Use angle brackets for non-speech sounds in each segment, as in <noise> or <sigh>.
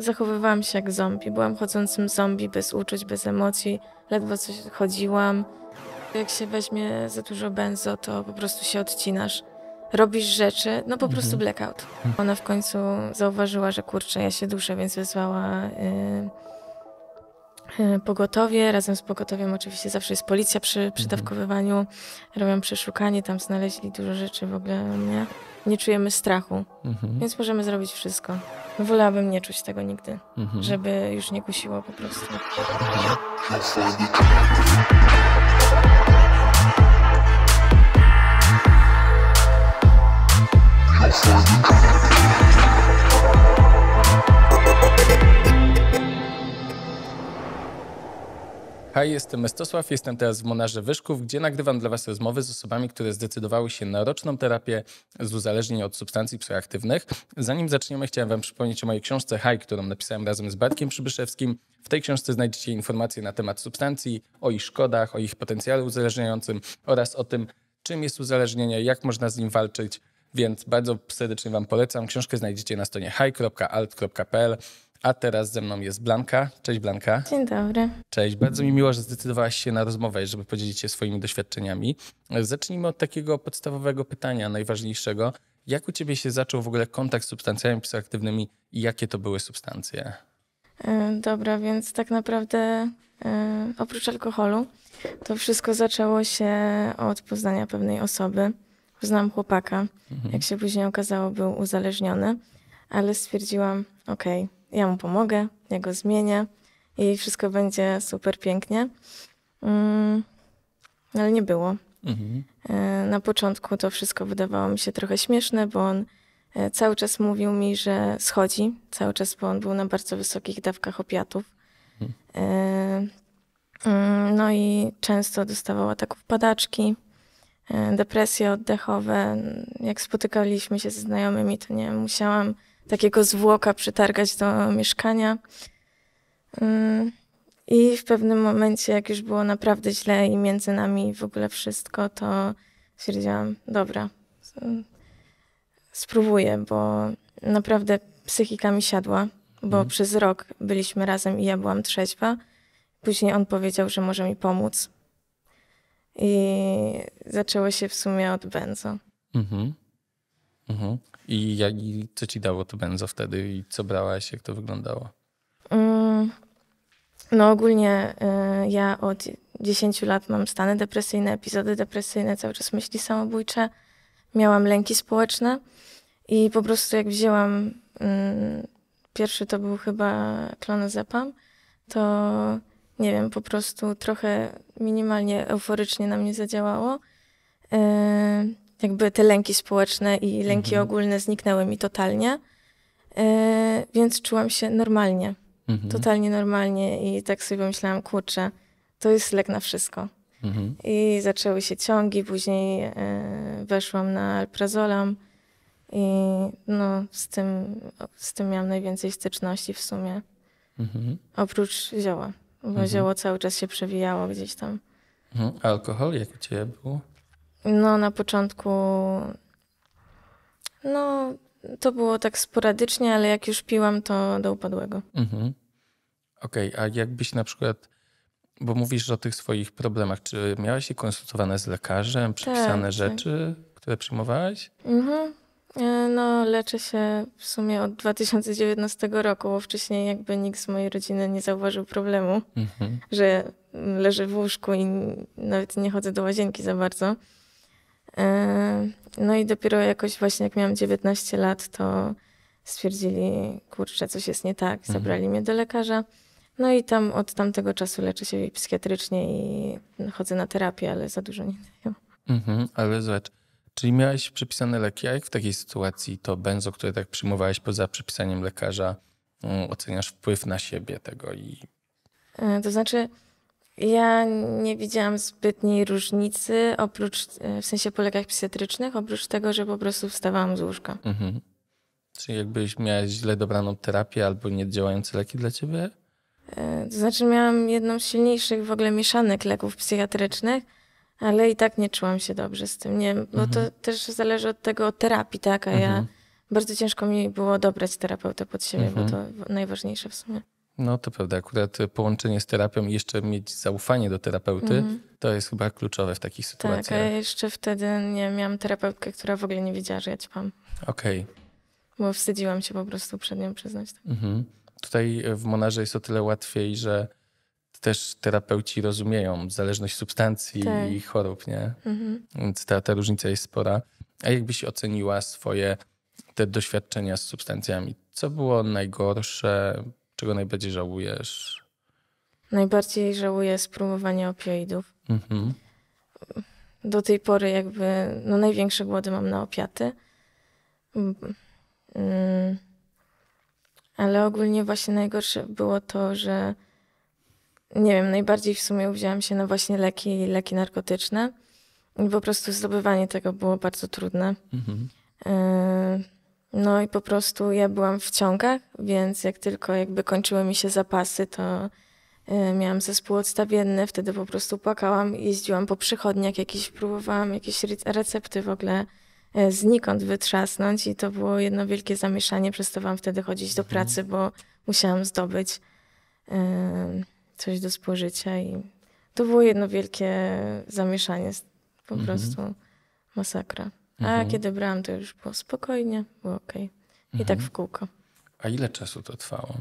Zachowywałam się jak zombie. Byłam chodzącym zombie bez uczuć, bez emocji. Ledwo coś chodziłam. Jak się weźmie za dużo benzo, to po prostu się odcinasz. Robisz rzeczy, no po mhm. prostu blackout. Ona w końcu zauważyła, że kurczę, ja się duszę, więc wezwała... Yy, Y, pogotowie. Razem z pogotowiem oczywiście zawsze jest policja przy, mhm. przy dawkowywaniu. Robią przeszukanie, tam znaleźli dużo rzeczy w ogóle. Nie, nie czujemy strachu, mhm. więc możemy zrobić wszystko. Wolałabym nie czuć tego nigdy, mhm. żeby już nie kusiło po prostu. Thank Hej, jestem Estosław, jestem teraz w Monarze Wyszków, gdzie nagrywam dla Was rozmowy z osobami, które zdecydowały się na roczną terapię z uzależnień od substancji psychoaktywnych. Zanim zaczniemy, chciałem Wam przypomnieć o mojej książce Haj, którą napisałem razem z Bartkiem Przybyszewskim. W tej książce znajdziecie informacje na temat substancji, o ich szkodach, o ich potencjale uzależniającym oraz o tym, czym jest uzależnienie, jak można z nim walczyć, więc bardzo serdecznie Wam polecam. Książkę znajdziecie na stronie haj.alt.pl. A teraz ze mną jest Blanka. Cześć Blanka. Dzień dobry. Cześć, bardzo mi miło, że zdecydowałaś się na rozmowę, żeby podzielić się swoimi doświadczeniami. Zacznijmy od takiego podstawowego pytania, najważniejszego. Jak u ciebie się zaczął w ogóle kontakt z substancjami psychoaktywnymi i jakie to były substancje? E, dobra, więc tak naprawdę e, oprócz alkoholu, to wszystko zaczęło się od poznania pewnej osoby. Poznałam chłopaka, mhm. jak się później okazało, był uzależniony, ale stwierdziłam, okej, okay, ja mu pomogę, ja go zmienię i wszystko będzie super pięknie. Mm, ale nie było. Mhm. E, na początku to wszystko wydawało mi się trochę śmieszne, bo on e, cały czas mówił mi, że schodzi, cały czas, bo on był na bardzo wysokich dawkach opiatów. Mhm. E, mm, no i często dostawał ataków padaczki, depresje oddechowe. Jak spotykaliśmy się ze znajomymi, to nie musiałam takiego zwłoka przytargać do mieszkania. Mm, I w pewnym momencie, jak już było naprawdę źle i między nami w ogóle wszystko, to stwierdziłam, dobra, spróbuję, bo naprawdę psychika mi siadła, bo mhm. przez rok byliśmy razem i ja byłam trzeźwa. Później on powiedział, że może mi pomóc. I zaczęło się w sumie od benzo. Mhm. Mhm. I, jak, I co ci dało to benzo wtedy i co brałaś, jak to wyglądało? Mm, no ogólnie y, ja od 10 lat mam stany depresyjne, epizody depresyjne, cały czas myśli samobójcze. Miałam lęki społeczne i po prostu jak wzięłam, y, pierwszy to był chyba klonazepam, to nie wiem, po prostu trochę minimalnie euforycznie na mnie zadziałało. Y, jakby te lęki społeczne i lęki mhm. ogólne zniknęły mi totalnie, e, więc czułam się normalnie, mhm. totalnie normalnie i tak sobie myślałam, kurczę, to jest lek na wszystko. Mhm. I zaczęły się ciągi, później yy, weszłam na alprazolam i no, z, tym, z tym miałam najwięcej styczności w sumie. Mhm. Oprócz zioła, bo mhm. zioło cały czas się przewijało gdzieś tam. Mhm. Alkohol jak u Ciebie było? No, na początku. No, to było tak sporadycznie, ale jak już piłam, to do upadłego. Mhm. Okej, okay, a jakbyś na przykład. Bo mówisz o tych swoich problemach. Czy miałaś się konsultowane z lekarzem, przepisane tak, tak, rzeczy, tak. które przyjmowałaś? Mhm. E, no, leczę się w sumie od 2019 roku, bo wcześniej jakby nikt z mojej rodziny nie zauważył problemu, mhm. że leżę w łóżku i nawet nie chodzę do łazienki za bardzo. Yy, no i dopiero jakoś właśnie jak miałam 19 lat, to stwierdzili, kurczę, coś jest nie tak. Mhm. Zabrali mhm. mnie do lekarza. No i tam od tamtego czasu leczę się psychiatrycznie i chodzę na terapię, ale za dużo nie dają. Mhm, ale zobacz, czyli miałeś przepisane leki, a jak w takiej sytuacji to benzo, które tak przyjmowałeś poza przepisaniem lekarza, mm, oceniasz wpływ na siebie tego i... Yy, to znaczy... Ja nie widziałam zbytniej różnicy, oprócz, e, w sensie po lekach psychiatrycznych, oprócz tego, że po prostu wstawałam z łóżka. Mhm. Czy jakbyś miała źle dobraną terapię albo niedziałające leki dla ciebie? E, to znaczy miałam jedną z silniejszych w ogóle mieszanek leków psychiatrycznych, ale i tak nie czułam się dobrze z tym. Nie, bo mhm. to też zależy od tego, od terapii, tak? A mhm. ja bardzo ciężko mi było dobrać terapeuta pod siebie, mhm. bo to najważniejsze w sumie. No to prawda, akurat połączenie z terapią i jeszcze mieć zaufanie do terapeuty, mm. to jest chyba kluczowe w takich sytuacjach. Tak, a ja jeszcze wtedy nie miałam terapeutkę, która w ogóle nie wiedziała, że ja ćpam. Okej. Okay. Bo wstydziłam się po prostu przed nią przyznać. Mhm. Tutaj e, w Monarze jest o tyle łatwiej, że też terapeuci rozumieją zależność substancji tak. i chorób, nie? Mhm. Więc ta, ta różnica jest spora. A jakbyś oceniła swoje te doświadczenia z substancjami? Co było najgorsze? Czego najbardziej żałujesz? Najbardziej żałuję spróbowania opioidów. Mhm. Do tej pory jakby no największe głody mam na opiaty. Mm. Ale ogólnie właśnie najgorsze było to, że nie wiem, najbardziej w sumie uwzięłam się na właśnie leki i leki narkotyczne. I po prostu zdobywanie tego było bardzo trudne. Mhm. Yy, no i po prostu ja byłam w ciągach, więc jak tylko jakby kończyły mi się zapasy, to y, miałam zespół odstawienny, wtedy po prostu płakałam, jeździłam po przychodniach jakiś, próbowałam jakieś recepty w ogóle y, znikąd wytrzasnąć i to było jedno wielkie zamieszanie, przestawałam wtedy chodzić do mhm. pracy, bo musiałam zdobyć y, coś do spożycia i to było jedno wielkie zamieszanie, po mhm. prostu masakra. A mhm. kiedy brałam, to już było spokojnie, było ok. I tak mhm. tak w kółko. A ile czasu to trwało?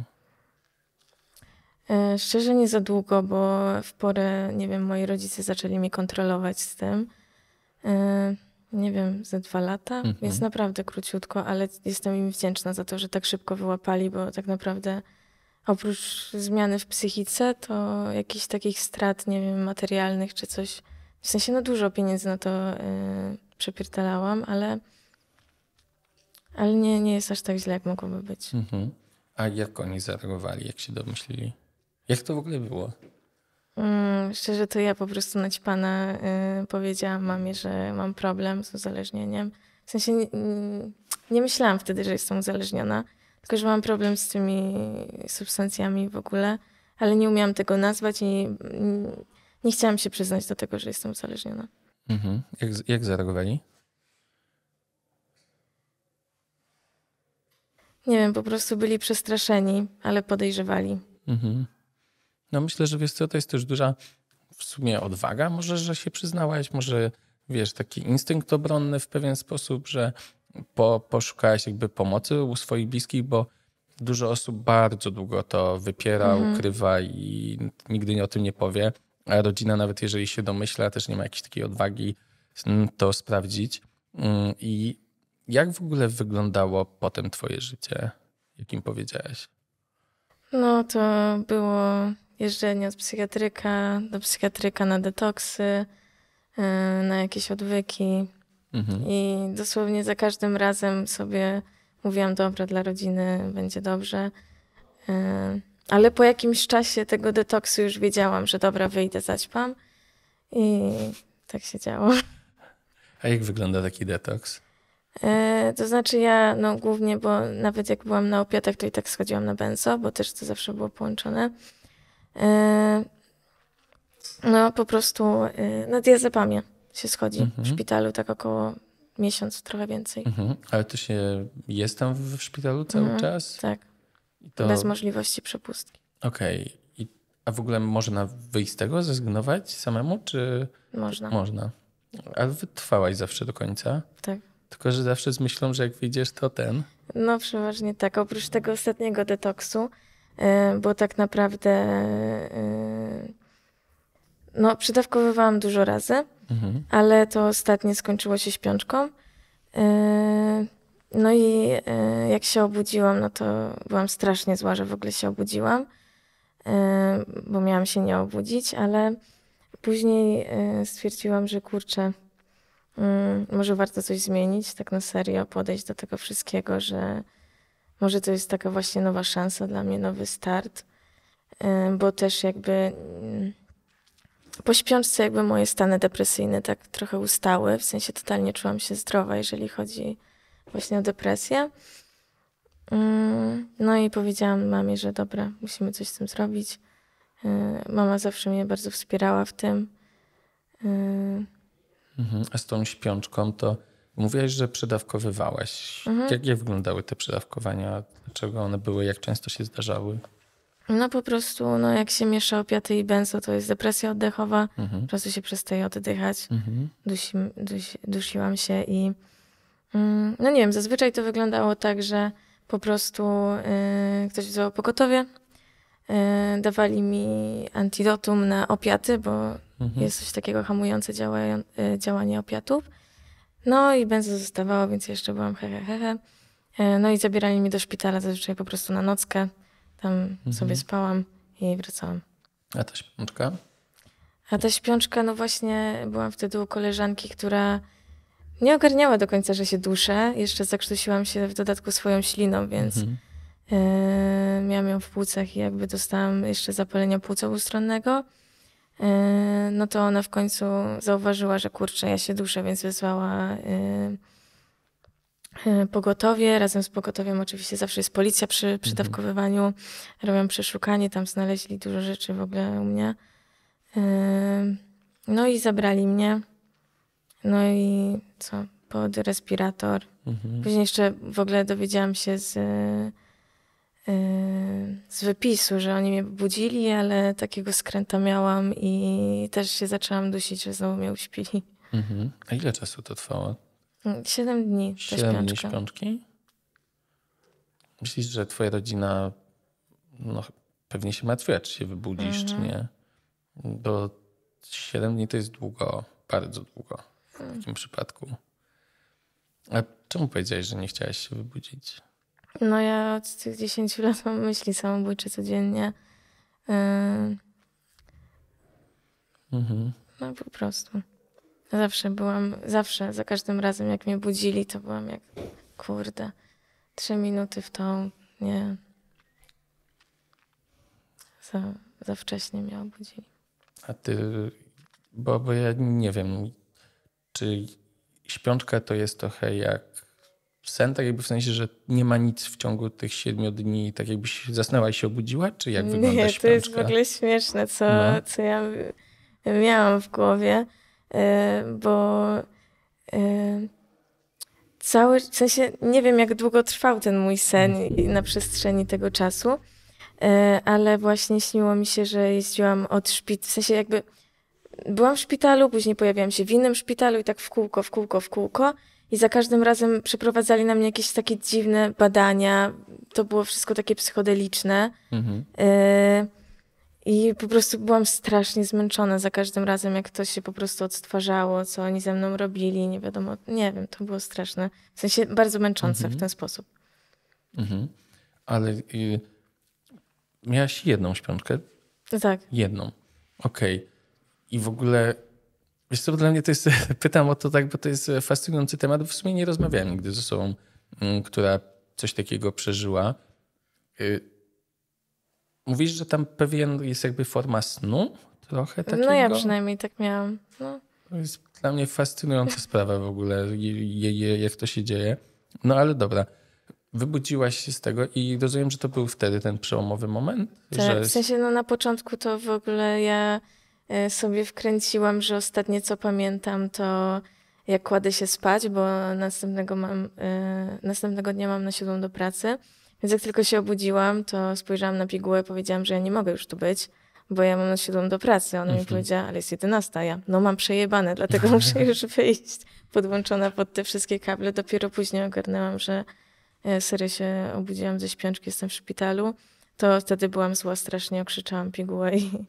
E, szczerze nie za długo, bo w porę, nie wiem, moi rodzice zaczęli mnie kontrolować z tym. E, nie wiem, ze dwa lata, mhm. więc naprawdę króciutko, ale jestem im wdzięczna za to, że tak szybko wyłapali, bo tak naprawdę oprócz zmiany w psychice, to jakichś takich strat, nie wiem, materialnych czy coś, w sensie no dużo pieniędzy na to e, przepierdalałam, ale, ale nie, nie jest aż tak źle, jak mogłoby być. Mhm. A jak oni zareagowali, jak się domyślili? Jak to w ogóle było? Mm, szczerze, to ja po prostu naćpana y, powiedziałam mamie, że mam problem z uzależnieniem. W sensie nie, nie, myślałam wtedy, że jestem uzależniona, tylko że mam problem z tymi substancjami w ogóle, ale nie umiałam tego nazwać i nie, mm, nie chciałam się przyznać do tego, że jestem uzależniona. Mhm. Jak, jak zareagowali? Nie wiem, po prostu byli przestraszeni, ale podejrzewali. Mhm. No myślę, że wiesz co, to jest też duża w sumie odwaga, może, że się przyznałaś, może wiesz, taki instynkt obronny w pewien sposób, że po, poszukałaś jakby pomocy u swoich bliskich, bo dużo osób bardzo długo to wypiera, mhm. ukrywa i nigdy nie o tym nie powie a rodzina, nawet jeżeli się domyśla, też nie ma jakiejś takiej odwagi mm, to sprawdzić. Mm, I jak w ogóle wyglądało potem Twoje życie, jakim powiedziałeś? No, to było jeżdżenie od psychiatryka do psychiatryka na detoksy, y, na jakieś odwyki. Mhm. I dosłownie za każdym razem sobie mówiłam, dobra, dla rodziny będzie dobrze. Y, ale po jakimś czasie tego detoksu już wiedziałam, że dobra, wyjdę, zaćpam. I tak się działo. A jak wygląda taki detoks? E, to znaczy ja, no głównie, bo nawet jak byłam na opiatach, to i tak schodziłam na benzo, bo też to zawsze było połączone. E, no po prostu e, na diazepamie się schodzi mhm. w szpitalu, tak około miesiąc, trochę więcej. Mhm. Ale to się jest tam w szpitalu cały mhm, czas? Tak. To... Bez możliwości przepustki. Okej. Okay. A w ogóle można wyjść z tego, zrezygnować samemu, czy... Można. Można. A wytrwałaś zawsze do końca? Tak. Tylko, że zawsze z myślą, że jak wyjdziesz, to ten. No, przeważnie tak. Oprócz tego ostatniego detoksu, e, bo tak naprawdę e, no, przedawkowywałam dużo razy, mhm. ale to ostatnie skończyło się śpiączką. E, no i e, jak się obudziłam, no to byłam strasznie zła, że w ogóle się obudziłam, e, bo miałam się nie obudzić, ale później e, stwierdziłam, że kurczę, mm, może warto coś zmienić, tak na serio podejść do tego wszystkiego, że może to jest taka właśnie nowa szansa dla mnie, nowy start, bo też jakby mm, po śpiączce jakby moje stany depresyjne tak trochę ustały, w sensie totalnie czułam się zdrowa, jeżeli chodzi właśnie o depresję. Mm, no i powiedziałam mamie, że dobra, musimy coś z tym zrobić. Y, mama zawsze mnie bardzo wspierała w tym. Y, mhm, a z tą śpiączką to mówiłaś, że przedawkowywałeś. Mhm. Jak, je wyglądały te przedawkowania? Dlaczego one były? Jak często się zdarzały? No po prostu, no jak się miesza opiaty i benzo, to jest depresja oddechowa. Mhm. Po prostu się przestaje oddychać. Mhm. Dusi, dusi, dusiłam się i Mm, no nie wiem, zazwyczaj to wyglądało tak, że po prostu y, ktoś wziął pogotowie, y, dawali mi antidotum na opiaty, bo mhm. jest coś takiego hamujące działa, y, działanie opiatów. No i benzo zostawało, więc jeszcze byłam hehehehe. He, he, he. No i zabierali mnie do szpitala zazwyczaj po prostu na nockę. Tam mhm. sobie spałam i wracałam. A ta śpiączka? A ta śpiączka, no właśnie byłam wtedy u koleżanki, która nie ogarniała do końca, że się duszę. Jeszcze zakrztusiłam się w dodatku swoją śliną, więc mhm. E, miałam ją w płucach i jakby dostałam jeszcze zapalenia płuca obustronnego. E, no to ona w końcu zauważyła, że kurczę, ja się duszę, więc wezwała e, pogotowie. Razem z pogotowiem oczywiście zawsze jest policja przy, przydawkowywaniu, mhm. dawkowywaniu. Robią przeszukanie, tam znaleźli dużo rzeczy w ogóle u mnie. No i zabrali mnie no i co? Pod respirator. Mhm. Później jeszcze w ogóle dowiedziałam się z, yy, z wypisu, że oni mnie budzili, ale takiego skręta miałam i też się zaczęłam dusić, że znowu mnie uśpili. Mhm. A ile czasu to trwało? Siedem dni. Siedem dni śpiączki? Myślisz, że twoja rodzina no, pewnie się martwiła, czy się wybudzisz, mhm. czy nie? Bo siedem dni to jest długo, bardzo długo w tym przypadku. A czemu powiedziałeś, że nie chciałaś się wybudzić? No ja od tych 10 <laughs> lat mam myśli samobójcze codziennie. Yy... Mhm. No po prostu. Zawsze byłam, zawsze, za każdym razem jak mnie budzili, to byłam jak, kurde, trzy minuty w tą, nie. Za, za wcześnie mnie obudzili. A ty, bo, bo ja nie wiem, czy śpiączka to jest trochę jak sen, tak jakby w sensie, że nie ma nic w ciągu tych siedmiu dni, tak jakbyś zasnęła i się obudziła, czy jak wygląda nie, śpiączka? to jest w ogóle śmieszne, co, no. co ja miałam w głowie, e, bo e, cały, w sensie nie wiem jak długo trwał ten mój sen mhm. na przestrzeni tego czasu, e, ale właśnie śniło mi się, że jeździłam od szpitala, w sensie jakby byłam w szpitalu, później pojawiałam się w innym szpitalu i tak w kółko, w kółko, w kółko. I za każdym razem przeprowadzali na mnie jakieś takie dziwne badania. To było wszystko takie psychodeliczne. Mhm. Y I po prostu byłam strasznie zmęczona za każdym razem, jak to się po prostu odtwarzało, co oni ze mną robili, nie wiadomo, nie wiem, to było straszne. W sensie bardzo męczące w mhm. ten sposób. Mhm. Ale y miałaś jedną śpiączkę? Tak. Jedną. Okej. Okay i w ogóle Wiesz co, dla mnie to jest, <laughs> pytam o to tak, bo to jest e, fascynujący temat. W sumie nie rozmawiałem nigdy ze sobą, mm, która coś takiego przeżyła. Y, mówisz, że tam pewien jest jakby forma snu trochę takiego? No ja przynajmniej tak miałam. No. To jest dla mnie fascynująca <laughs> sprawa w ogóle, je, je, jak to się dzieje. No ale dobra. Wybudziłaś się z tego i rozumiem, że to był wtedy ten przełomowy moment? Tak, że... w sensie no, na początku to w ogóle ja... E, sobie wkręciłam, że ostatnie co pamiętam to jak kładę się spać, bo następnego, mam, e, następnego dnia mam na siódmą do pracy. Więc jak tylko się obudziłam, to spojrzałam na pigułę, i powiedziałam, że ja nie mogę już tu być, bo ja mam na siódmą do pracy. Ona mhm. mi powiedziała, ale jest jedenasta, ja no mam przejebane, dlatego <laughs> muszę już wyjść. Podłączona pod te wszystkie kable. Dopiero później ogarnęłam, że e, serio się obudziłam ze śpiączki, jestem w szpitalu. To wtedy byłam zła strasznie, okrzyczałam pigułę i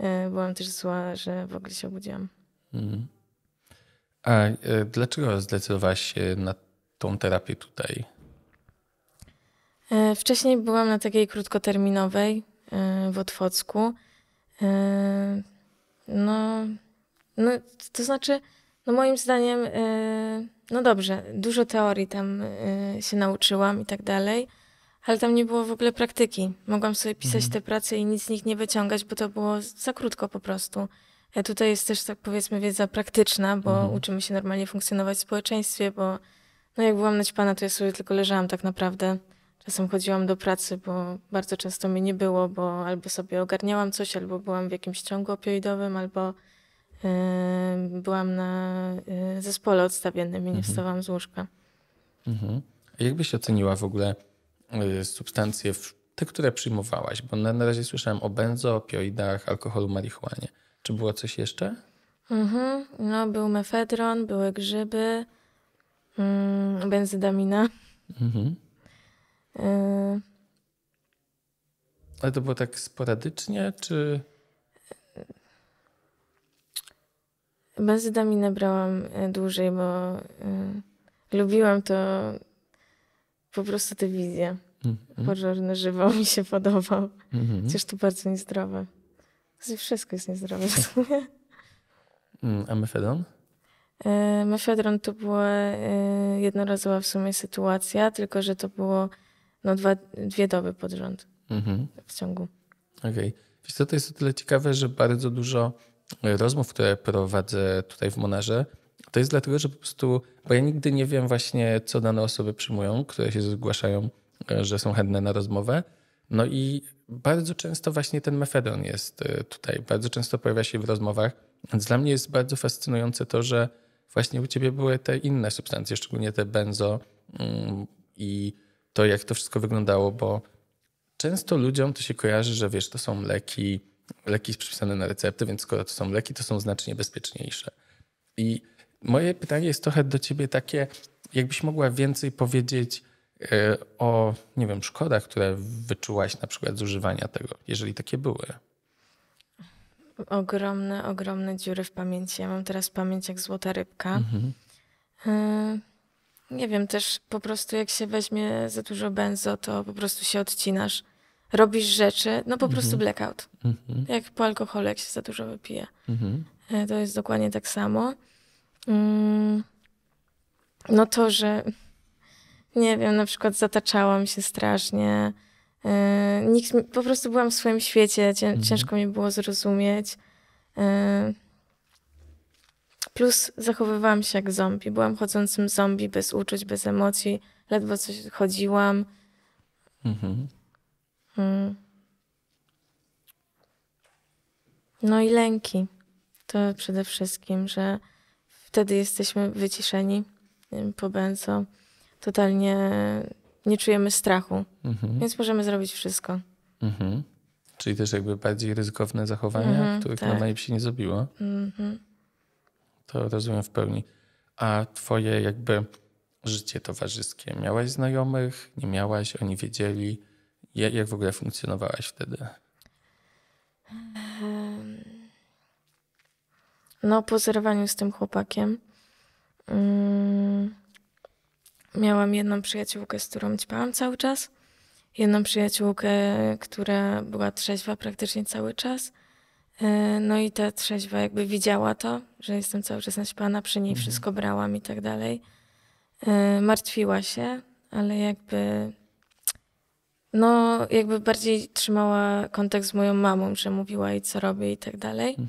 E, byłam też zła, że w ogóle się obudziłam. Mhm. A e, dlaczego zdecydowałaś się na tą terapię tutaj? E, wcześniej byłam na takiej krótkoterminowej w Otwocku. No, no to znaczy, no moim zdaniem, no dobrze, dużo teorii tam się nauczyłam i tak dalej ale tam nie było w ogóle praktyki. Mogłam sobie pisać mhm. te prace i nic z nich nie wyciągać, bo to było za krótko po prostu. Ja e, tutaj jest też, tak powiedzmy, wiedza praktyczna, bo mhm. uczymy się normalnie funkcjonować w społeczeństwie, bo no jak byłam naćpana, to ja sobie tylko leżałam tak naprawdę. Czasem chodziłam do pracy, bo bardzo często mnie nie było, bo albo sobie ogarniałam coś, albo byłam w jakimś ciągu opioidowym, albo yy, byłam na yy, zespole odstawiennym i nie mhm. wstawałam z łóżka. Mhm. Jakbyś oceniła w ogóle Y, substancje, te, które przyjmowałaś? Bo na, razie słyszałem o benzo, opioidach, alkoholu, marihuanie. Czy było coś jeszcze? Mhm. No, był mefedron, były grzyby, mm, benzydamina. Mhm. Y... Ale to było tak sporadycznie, czy... Benzydaminę brałam y, dłużej, bo y, lubiłam to po prostu te wizje mm-hmm. mi się podobał. Mm-hmm. Chociaż to bardzo niezdrowe. Znaczy, wszystko jest niezdrowe w sumie. Mm, a mefedron? E, mefedron to była e, jednorazowa w sumie sytuacja, tylko że to było no dwa, dwie doby pod rząd mm-hmm. w ciągu. Okej. Okay. to jest o tyle ciekawe, że bardzo dużo rozmów, które prowadzę tutaj w Monarze, to jest dlatego, że po prostu, bo ja nigdy nie wiem właśnie, co dane osoby przyjmują, które się zgłaszają, e, że są chętne na rozmowę. No i bardzo często właśnie ten mefedron jest e, tutaj, bardzo często pojawia się w rozmowach. Więc dla mnie jest bardzo fascynujące to, że właśnie u ciebie były te inne substancje, szczególnie te benzo mm, i to, jak to wszystko wyglądało, bo często ludziom to się kojarzy, że wiesz, to są leki, leki przypisane na recepty, więc skoro to są leki, to są znacznie bezpieczniejsze. I Moje pytanie jest trochę do ciebie takie, jakbyś mogła więcej powiedzieć e, o, nie wiem, szkodach, które wyczułaś na przykład z używania tego, jeżeli takie były. Ogromne, ogromne dziury w pamięci. Ja mam teraz pamięć jak złota rybka. Mhm. E, nie wiem, też po prostu jak się weźmie za dużo benzo, to po prostu się odcinasz. Robisz rzeczy, no po prostu mhm. blackout. Mhm. Jak po alkoholu, jak się za dużo wypije. Mhm. E, to jest dokładnie tak samo. Mm, no to, że nie wiem, na przykład zataczałam się strasznie. E, nikt, po prostu byłam w swoim świecie, mhm. ciężko mi było zrozumieć. E, plus zachowywałam się jak zombie. Byłam chodzącym zombie bez uczuć, bez emocji. Ledwo coś chodziłam. Mhm. Mm. No i lęki. To przede wszystkim, że wtedy jesteśmy wyciszeni po benzo. Totalnie nie czujemy strachu, mhm. więc możemy zrobić wszystko. Mhm. Czyli też jakby bardziej ryzykowne zachowania, mhm, których tak. na najpierw się nie zrobiło. Mhm. To rozumiem w pełni. A twoje jakby życie towarzyskie, miałaś znajomych, nie miałaś, oni wiedzieli. Jak w ogóle funkcjonowałaś wtedy? No, po zerwaniu z tym chłopakiem mm, miałam jedną przyjaciółkę, z którą ćpałam cały czas, jedną przyjaciółkę, która była trzeźwa praktycznie cały czas. E, no i ta trzeźwa jakby widziała to, że jestem cały czas naśpana, przy niej mhm. wszystko brałam i tak dalej. E, martwiła się, ale jakby no jakby bardziej trzymała kontakt z moją mamą, że mówiła jej co robię i tak dalej. Mhm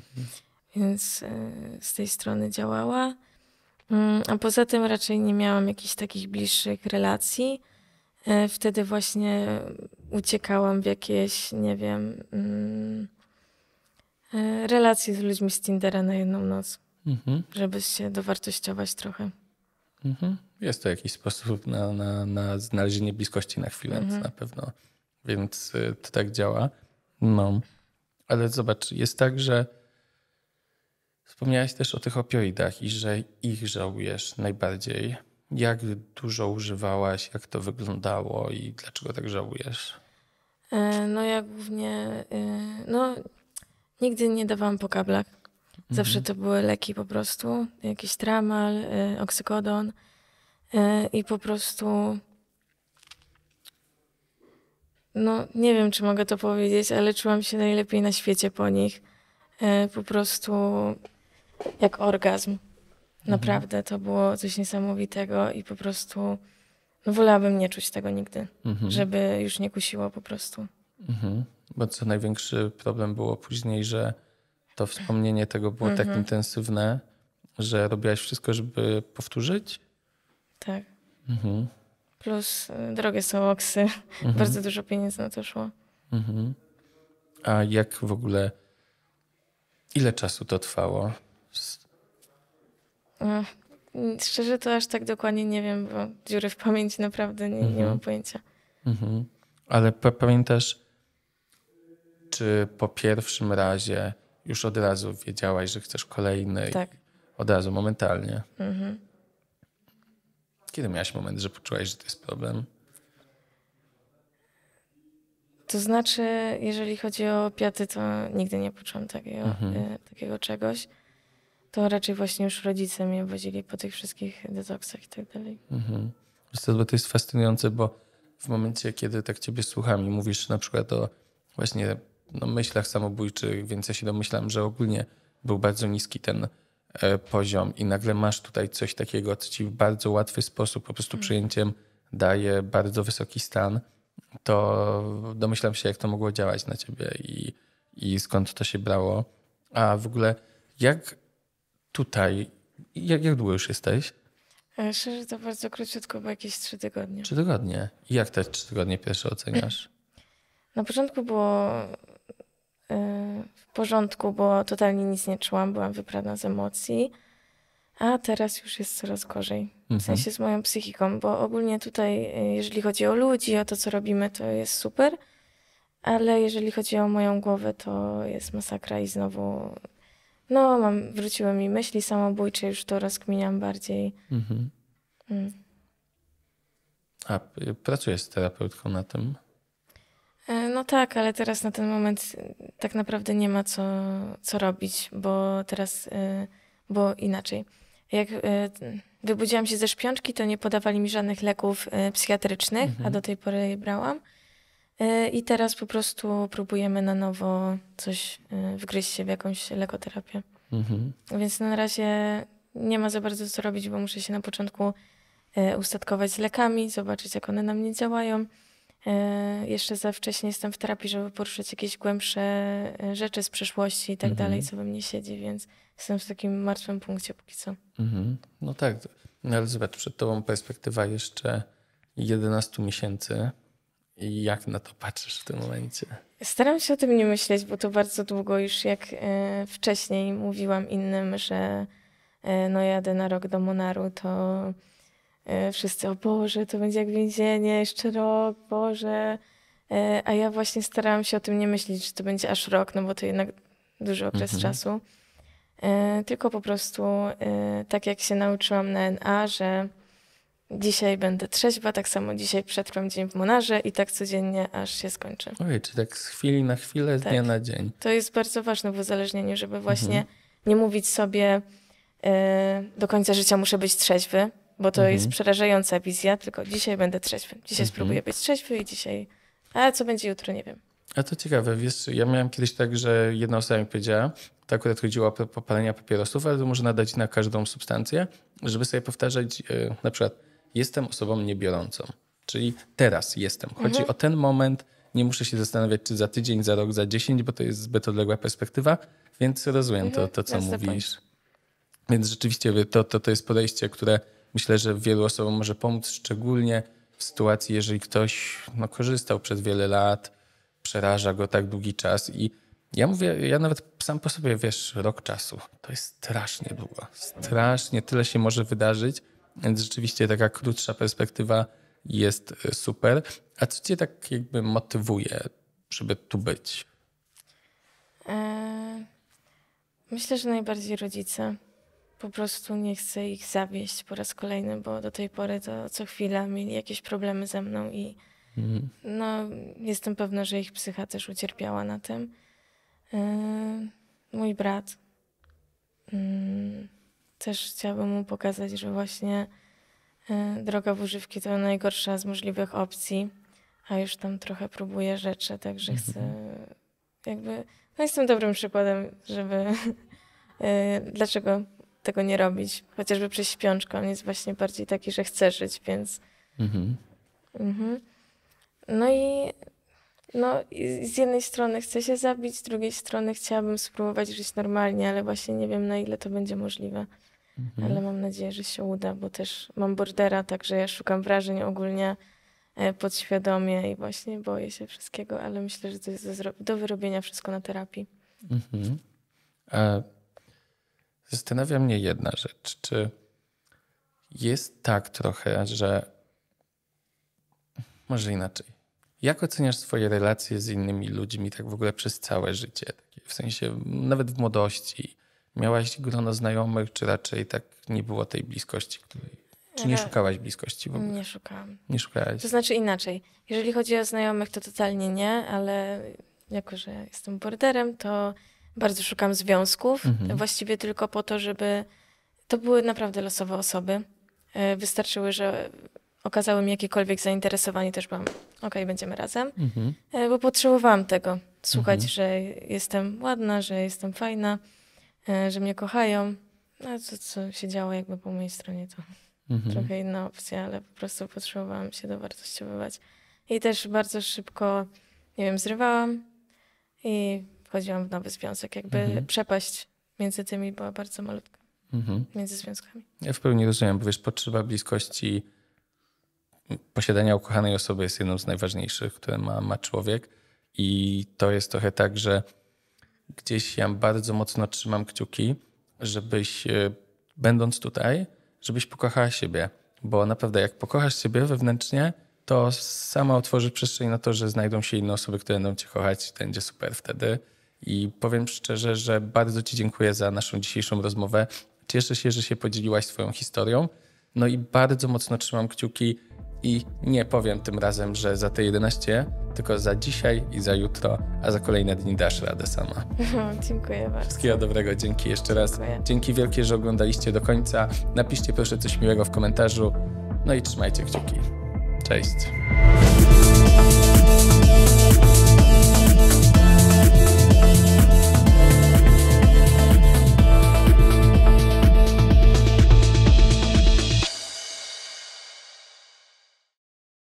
więc e, z tej strony działała. Mm, a poza tym raczej nie miałam jakichś takich bliższych relacji. E, wtedy właśnie uciekałam w jakieś, nie wiem, mm, e, relacje z ludźmi z Tindera na jedną noc, mhm. żeby się dowartościować trochę. Mhm. Jest to jakiś sposób na, na, na znalezienie bliskości na chwilę, mhm. na pewno. Więc to tak działa. No. Ale zobacz, jest tak, że Wspomniałeś też o tych opioidach i że ich żałujesz najbardziej. Jak dużo używałaś, jak to wyglądało i dlaczego tak żałujesz? E, no ja głównie, e, no nigdy nie dawałam po kablach. Zawsze mhm. to były leki po prostu, jakiś tramal, e, oksykodon i po prostu no nie wiem, czy mogę to powiedzieć, ale czułam się najlepiej na świecie po nich. Po prostu jak orgazm. Mhm. Naprawdę, to było coś niesamowitego i po prostu no, wolałabym nie czuć tego nigdy, mhm. żeby już nie kusiło po prostu. Mhm. Bo co największy problem było później, że to wspomnienie tego było tak mhm. tak intensywne, że robiłaś wszystko, żeby powtórzyć? Tak. Mhm. Plus y, drogie są oksy. Mhm. Bardzo dużo pieniędzy na to szło. Mhm. A jak w ogóle, ile czasu to trwało? Szczerze to aż tak dokładnie nie wiem, bo dziury w pamięci naprawdę nie, mhm. nie mam mhm. pojęcia. Mhm. Ale pamiętasz, czy po pierwszym razie już od razu wiedziałaś, że chcesz kolejny? Tak. Od razu, momentalnie. Mhm. Kiedy miałaś moment, że poczułaś, że to jest problem? To znaczy, jeżeli chodzi o opiaty, to nigdy nie poczułam takiego, mhm. E, takiego czegoś to raczej właśnie już rodzice mnie wodzili po tych wszystkich detoksach i tak dalej. Mhm. To jest fascynujące, bo w momencie, kiedy tak ciebie słucham i mówisz na przykład o właśnie no, myślach samobójczych, więc ja się domyślam, że ogólnie był bardzo niski ten e, poziom i nagle masz tutaj coś takiego, co ci w bardzo łatwy sposób, po prostu mm. przyjęciem daje bardzo wysoki stan, to domyślam się, jak to mogło działać na ciebie i, i skąd to się brało. A w ogóle jak tutaj, jak, jak długo już jesteś? E, Szczerze to bardzo króciutko, bo jakieś trzy tygodnie. Trzy tygodnie. I jak te trzy tygodnie pierwsze oceniasz? <clears throat> Na początku było e, w porządku, bo totalnie nic nie czułam, byłam wyprana z emocji, a teraz już jest coraz gorzej. W mhm. sensie z moją psychiką, bo ogólnie tutaj, e, jeżeli chodzi o ludzi, o to, co robimy, to jest super, ale jeżeli chodzi o moją głowę, to jest masakra i znowu no, mam, wróciły mi myśli samobójcze, już to rozkminiam bardziej. Mhm. Mm. A pracujesz z terapeutką na tym? E, no tak, ale teraz na ten moment y, tak naprawdę nie ma co, co robić, bo teraz, y, bo inaczej. Jak y, wybudziłam się ze szpiączki, to nie podawali mi żadnych leków psychiatrycznych, mhm. a do tej pory je brałam. E, I teraz po prostu próbujemy na nowo coś e, wgryźć się w jakąś lekoterapię. Mhm. Więc na razie nie ma za bardzo co robić, bo muszę się na początku e, ustatkować z lekami, zobaczyć jak one na mnie działają. Jeszcze za wcześnie jestem w terapii, żeby poruszyć jakieś głębsze rzeczy z przeszłości i tak mhm. dalej, co we mnie siedzi, więc jestem w takim martwym punkcie póki co. Mhm. No tak, ale zobacz, przed tobą perspektywa jeszcze 11 miesięcy i jak na to patrzysz w tym momencie? Staram się o tym nie myśleć, bo to bardzo długo już jak e, wcześniej mówiłam innym, że e, no jadę na rok do Monaru, to e, wszyscy, o Boże, to będzie jak więzienie, jeszcze rok, Boże. A ja właśnie starałam się o tym nie myśleć, że to będzie aż rok, no bo to jednak duży okres mhm. czasu. Tylko po prostu tak jak się nauczyłam na NA, że dzisiaj będę trzeźwa, tak samo dzisiaj przetrwam dzień w Monarze i tak codziennie, aż się skończy. Ojej, czy tak z chwili na chwilę, z tak. dnia na dzień. To jest bardzo ważne w uzależnieniu, żeby mhm. właśnie mhm. nie mówić sobie y, do końca życia muszę być trzeźwy, bo to mhm. jest przerażająca wizja, tylko dzisiaj będę trzeźwy. Dzisiaj mhm. spróbuję być trzeźwy i dzisiaj, a co będzie jutro, nie wiem. A to ciekawe, wiesz, ja miałem kiedyś tak, że jedna osoba mi powiedziała, to akurat chodziło o palenie papierosów, ale to może nadać na każdą substancję, żeby sobie powtarzać y, na przykład jestem osobą niebiorącą. Czyli teraz jestem. Chodzi mhm. o ten moment, nie muszę się zastanawiać, czy za tydzień, za rok, za dziesięć, bo to jest zbyt odległa perspektywa, więc rozumiem mhm. to, to, co ja mówisz. Więc rzeczywiście to, to, to jest podejście, które myślę, że wielu osobom może pomóc, szczególnie w sytuacji, jeżeli ktoś no, korzystał przez wiele lat, przeraża go tak długi czas i ja mówię, ja nawet sam po sobie, wiesz, rok czasu, to jest strasznie długo, strasznie, tyle się może wydarzyć, więc rzeczywiście taka krótsza perspektywa jest e, super. A co cię tak jakby motywuje, żeby tu być? E, myślę, że najbardziej rodzice. Po prostu nie chcę ich zawieść po raz kolejny, bo do tej pory to co chwila mieli jakieś problemy ze mną i mhm. no, jestem pewna, że ich psycha też ucierpiała na tym. E, mój brat. Mm, też chciałabym mu pokazać, że właśnie e, droga w używki to najgorsza z możliwych opcji, a już tam trochę próbuję rzeczy, także mhm. chcę jakby, no jestem dobrym przykładem, żeby <laughs> e, dlaczego tego nie robić, chociażby przez śpiączkę, on jest właśnie bardziej taki, że chce żyć, więc mhm. Mhm. no i no, z jednej strony chcę się zabić, z drugiej strony chciałabym spróbować żyć normalnie, ale właśnie nie wiem, na ile to będzie możliwe mhm. ale mam nadzieję, że się uda, bo też mam bordera, także ja szukam wrażeń ogólnie e, podświadomie i właśnie boję się wszystkiego, ale myślę, że to jest do, do wyrobienia wszystko na terapii. Mhm. E, zastanawia mnie jedna rzecz. Czy jest tak trochę, że może inaczej. Jak oceniasz swoje relacje z innymi ludźmi tak w ogóle przez całe życie? W sensie nawet w młodości, miałaś grono znajomych, czy raczej tak nie było tej bliskości, której... Czy nie szukałaś bliskości w ogóle? Nie szukałam. Nie szukałaś. To znaczy inaczej. Jeżeli chodzi o znajomych, to totalnie nie, ale jako, że jestem borderem, to bardzo szukam związków. Mhm. Właściwie tylko po to, żeby to były naprawdę losowe osoby. E, wystarczyły, że okazały mi jakiekolwiek zainteresowanie, też byłam, okej, okay, będziemy razem, mhm. E, bo potrzebowałam tego. Słuchać, mhm. że jestem ładna, że jestem fajna, E, że mnie kochają. No co co się działo jakby po mojej stronie, to mhm. trochę inna opcja, ale po prostu potrzebowałam się dowartościowywać. I też bardzo szybko, nie wiem, zrywałam i wchodziłam w nowy związek. Jakby mhm. przepaść między tymi była bardzo malutka. Mhm. Między związkami. Ja w pełni rozumiem, bo wiesz, potrzeba bliskości posiadania ukochanej osoby jest jedną z najważniejszych, które ma, ma człowiek. I to jest trochę tak, że gdzieś ja bardzo mocno trzymam kciuki, żebyś e, będąc tutaj, żebyś pokochała siebie. Bo naprawdę, jak pokochasz siebie wewnętrznie, to sama otworzysz przestrzeń na to, że znajdą się inne osoby, które będą cię kochać i to będzie super wtedy. I powiem szczerze, że bardzo ci dziękuję za naszą dzisiejszą rozmowę. Cieszę się, że się podzieliłaś swoją historią. No i bardzo mocno trzymam kciuki i nie powiem tym razem, że za te 11, tylko za dzisiaj i za jutro, a za kolejne dni dasz radę sama. No, dziękuję bardzo. Wszystkiego dobrego, dzięki jeszcze raz. Dzięki wielkie, że oglądaliście do końca. Napiszcie proszę coś miłego w komentarzu. No i trzymajcie kciuki. Cześć.